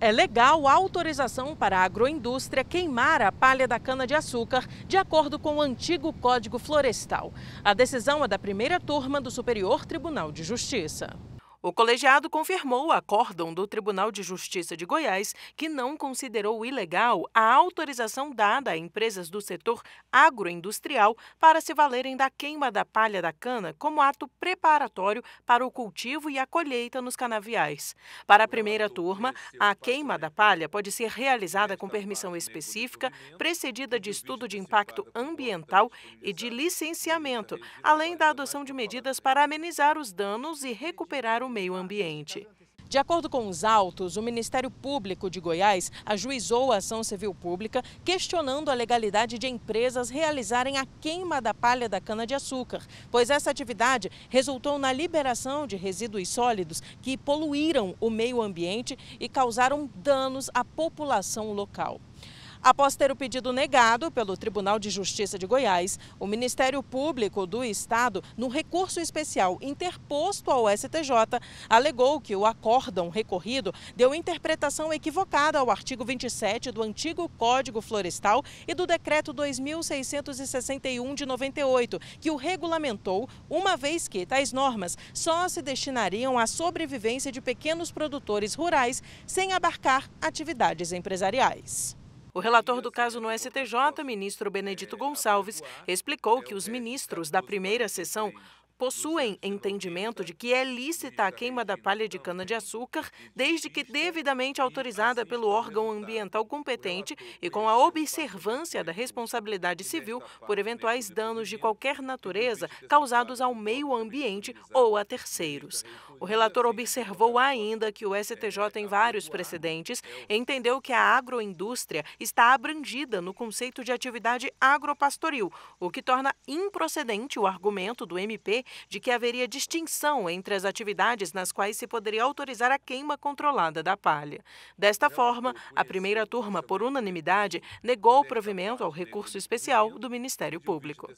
É legal a autorização para a agroindústria queimar a palha da cana-de-açúcar, de acordo com o antigo Código Florestal. A decisão é da primeira turma do Superior Tribunal de Justiça. O colegiado confirmou o acórdão do Tribunal de Justiça de Goiás, que não considerou ilegal a autorização dada a empresas do setor agroindustrial para se valerem da queima da palha da cana como ato preparatório para o cultivo e a colheita nos canaviais. Para a primeira turma, a queima é da palha pode ser realizada com permissão né, específica, precedida de estudo de impacto ambiental e de licenciamento, além da é adoção de medidas né? para amenizar os danos e recuperar o meio ambiente. De acordo com os autos, o Ministério Público de Goiás ajuizou a ação civil pública questionando a legalidade de empresas realizarem a queima da palha da cana-de-açúcar, pois essa atividade resultou na liberação de resíduos sólidos que poluíram o meio ambiente e causaram danos à população local. Após ter o pedido negado pelo Tribunal de Justiça de Goiás, o Ministério Público do Estado, no recurso especial interposto ao STJ, alegou que o acórdão recorrido deu interpretação equivocada ao artigo 27 do antigo Código Florestal e do Decreto 2661 de 98, que o regulamentou, uma vez que tais normas só se destinariam à sobrevivência de pequenos produtores rurais, sem abarcar atividades empresariais. O relator do caso no STJ, ministro Benedito Gonçalves, explicou que os ministros da primeira sessão possuem entendimento de que é lícita a queima da palha de cana-de-açúcar, desde que devidamente autorizada pelo órgão ambiental competente e com a observância da responsabilidade civil por eventuais danos de qualquer natureza causados ao meio ambiente ou a terceiros. O relator observou ainda que o STJ tem vários precedentes e entendeu que a agroindústria está abrangida no conceito de atividade agropastoril, o que torna improcedente o argumento do MP de que haveria distinção entre as atividades nas quais se poderia autorizar a queima controlada da palha. Desta forma, a primeira turma, por unanimidade, negou o provimento ao recurso especial do Ministério Público.